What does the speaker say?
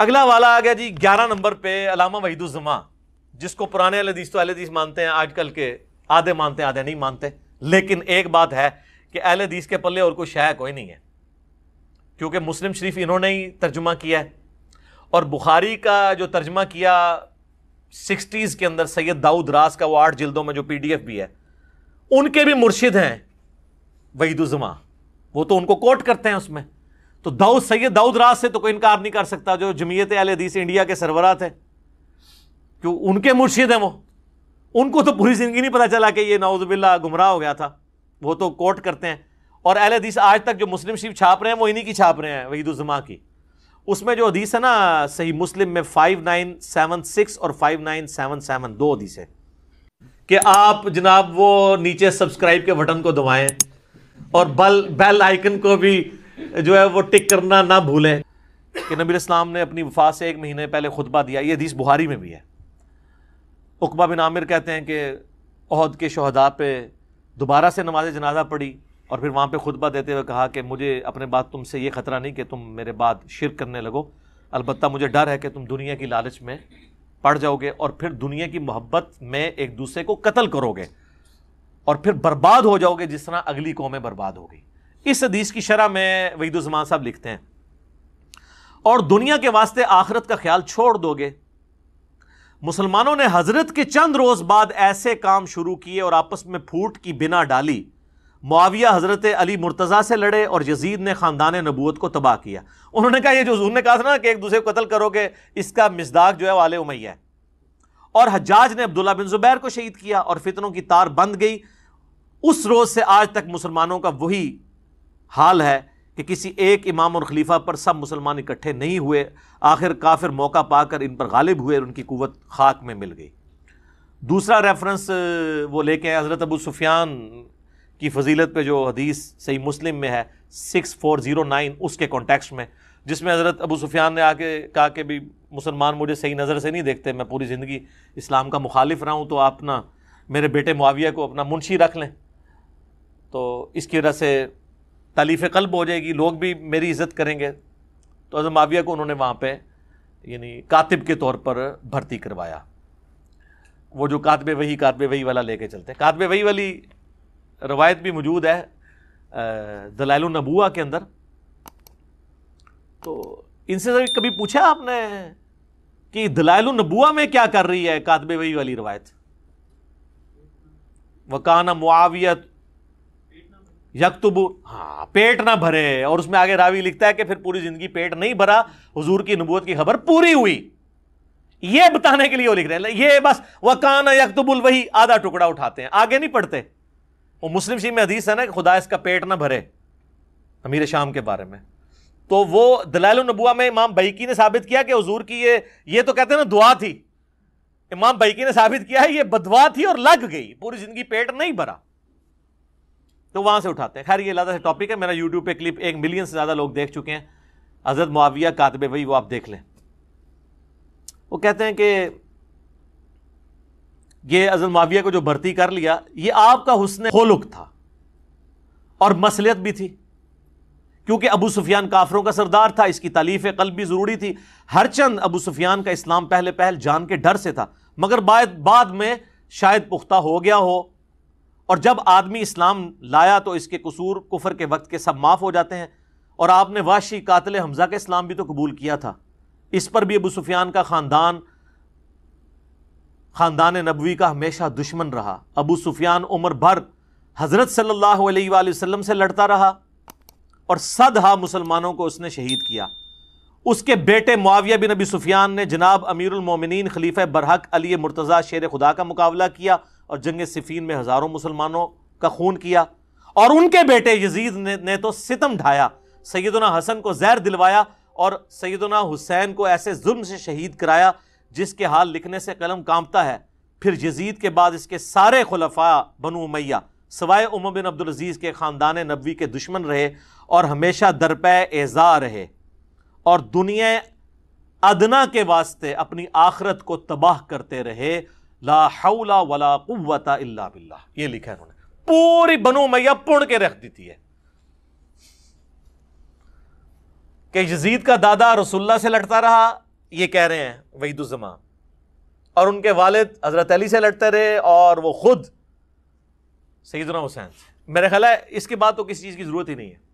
अगला वाला आ गया जी ग्यारह नंबर पे अलामा वहीदुजमा जिसको पुराने अलदीस तो अलदीस मानते हैं आजकल के आधे मानते हैं आधे नहीं मानते लेकिन एक बात है कि अलदीस के पल्ले और कोई शह कोई नहीं है क्योंकि मुस्लिम शरीफ इन्होंने ही तर्जुमा किया है और बुखारी का जो तर्जमा किया सिक्सटीज़ के अंदर सैयद दाऊद रास का वो आठ जिल्दों में जो पी डी एफ भी है उनके भी मुर्शिद हैं वहीदुजमा वो तो उनको कोट करते हैं उसमें तो दाऊद सैयद दाऊद राज से तो कोई इनकार नहीं कर सकता जो जमीयत अल हदीस इंडिया के सरबरा थे क्यों उनके मुर्शिद हैं वो उनको तो पूरी ज़िंदगी नहीं पता चला कि ये नाउजबिल्ला गुमराह हो गया था वो तो कोर्ट करते हैं और अहल हदीस आज तक जो मुस्लिम शरीफ छाप रहे हैं वो इन्हीं की छाप रहे हैं वहीदुलजमा की उसमें जो हदीस है ना सही मुस्लिम में फाइव नाइन सेवन सिक्स और फाइव नाइन सेवन सेवन दो हदीस है कि आप जनाब वो नीचे सब्सक्राइब के बटन को दबाएं और बल बेल आइकन को भी जो है वो टिक करना ना भूलें कि नबी इस्लाम ने अपनी वफा से एक महीने पहले खुतबा दिया ये हदीस बुहारी में भी है उकबा बिन आमिर कहते हैं कि अहद के शहदा पे दोबारा से नमाज जनाजा पढ़ी और फिर वहाँ पर खुतबा देते हुए कहा कि मुझे अपने बाद तुमसे ये ख़तरा नहीं कि तुम मेरे बात शिर करने लगो अलबत्त मुझे डर है कि तुम दुनिया की लालच में पड़ जाओगे और फिर दुनिया की मोहब्बत में एक दूसरे को कत्ल करोगे और फिर बर्बाद हो जाओगे जिस तरह अगली कौमें बर्बाद हो गई इस हदीस की शरह में वहीदुलजमान साहब लिखते हैं और दुनिया के वास्ते आखरत का ख्याल छोड़ दोगे मुसलमानों ने हजरत के चंद रोज बाद ऐसे काम शुरू किए और आपस में फूट की बिना डाली मुआविया हजरत अली मुर्तज़ा से लड़े और यजीद ने ख़ानदान नबूत को तबाह किया उन्होंने कहा यह जो उन्होंने कहा था ना कि एक दूसरे को कत्ल करोगे इसका मजदाक जो है वाले उमैया है और हजाज ने अब्दुल्ला बिन जुबैर को शहीद किया और फितरों की तार बंद गई उस रोज से आज तक मुसलमानों का वही हाल है कि किसी एक इमाम और खलीफा पर सब मुसलमान इकट्ठे नहीं हुए आखिर काफिर मौका पाकर इन पर गालिब हुए और उनकी कुत खाक में मिल गई दूसरा रेफरेंस वो लेके हैं हज़रत अबू सुफियान की फजीलत पे जो हदीस सही मुस्लिम में है सिक्स फोर ज़ीरो नाइन उसके कॉन्टेक्स्ट में जिसमें हज़रत अबू सुफियान ने आके कहा कि भी मुसलमान मुझे सही नज़र से नहीं देखते मैं पूरी ज़िंदगी इस्लाम का मुखालिफ रहा हूँ तो आप ना मेरे बेटे मुआविया को अपना मुंशी रख लें तो इसकी वजह से तालीफ कल्ब हो जाएगी लोग भी मेरी इज़्ज़त करेंगे तो अजम माविया को उन्होंने वहाँ पर यानी कातिब के तौर पर भर्ती करवाया वो जो कातब वही कातब वही वाला लेके चलते हैं कातब वही वाली रवायत भी मौजूद है दलाल नबूआ के अंदर तो इनसे सर कभी पूछा आपने कि दलाल नबूआ में क्या कर रही है कातब वही वाली रवायत वकाना मुआवियत यकतुबू हाँ पेट ना भरे और उसमें आगे रावी लिखता है कि फिर पूरी जिंदगी पेट नहीं भरा हुजूर की नबूत की खबर पूरी हुई ये बताने के लिए वो लिख रहे हैं ये बस व कान यकतुबुल वही आधा टुकड़ा उठाते हैं आगे नहीं पढ़ते वो मुस्लिम शी में हदीस है ना कि खुदा इसका पेट ना भरे अमीर शाम के बारे में तो वो दलाल नबुआ में इमाम बैकी ने साबित किया कि हजूर की ये ये तो कहते हैं ना दुआ थी इमाम बैकी ने साबित किया है ये बदवा थी और लग गई पूरी जिंदगी पेट नहीं भरा तो वहाँ से उठाते हैं खैर ये अलग से टॉपिक है मेरा यूट्यूब पे क्लिप एक मिलियन से ज़्यादा लोग देख चुके हैं हज़रत मुआविया कातबे भाई वो आप देख लें वो कहते हैं कि ये हज़रत माविया को जो भर्ती कर लिया ये आपका हुसन खोलुक था और मसलियत भी थी क्योंकि अबू सुफियान काफरों का सरदार था इसकी तालीफ कल भी ज़रूरी थी हर चंद अबू सुफियान का इस्लाम पहले पहल जान के डर से था मगर बाद में शायद पुख्ता हो गया हो और जब आदमी इस्लाम लाया तो इसके कसूर कुफर के वक्त के सब माफ़ हो जाते हैं और आपने वाशी कातल हमज़ा का इस्लाम भी तो कबूल किया था इस पर भी अबू सुफियान का ख़ानदान ख़ानदान नबवी का हमेशा दुश्मन रहा अबू सुफियान उम्र भर हज़रत सल्लल्लाहु अलैहि से लड़ता रहा और सदहा मुसलमानों को उसने शहीद किया उसके बेटे मुआविया बिन अबी सुफियान ने जनाब अमीरमिन खलीफे बरहक अली मुर्तज़ा शेर खुदा का मुकाबला किया और जंग सिफीन में हज़ारों मुसलमानों का खून किया और उनके बेटे यजीद ने, ने तो सितम ढाया सैदना हसन को जैर दिलवाया और सैदना हुसैन को ऐसे जुल्म से शहीद कराया जिसके हाल लिखने से कलम कांपता है फिर यजीद के बाद इसके सारे खलफा बनु मैया सवाए उम बिन अब्दुलज़ीज़ के ख़ानदान नबी के दुश्मन रहे और हमेशा दरपे एज़ा रहे और दुनिया अदना के वास्ते अपनी आखरत को तबाह करते रहे ला हौला वला कुता इला बिल्ला ये लिखा है उन्होंने पूरी बनो मैया पुण के रख देती है कि यजीद का दादा रसुल्ला से लड़ता रहा ये कह रहे हैं वहीदुलजमा और उनके वालिद हज़रत अली से लड़ते रहे और वो खुद सईदना हुसैन से मेरा ख्याल है इसके बाद तो किसी चीज़ की ज़रूरत ही नहीं है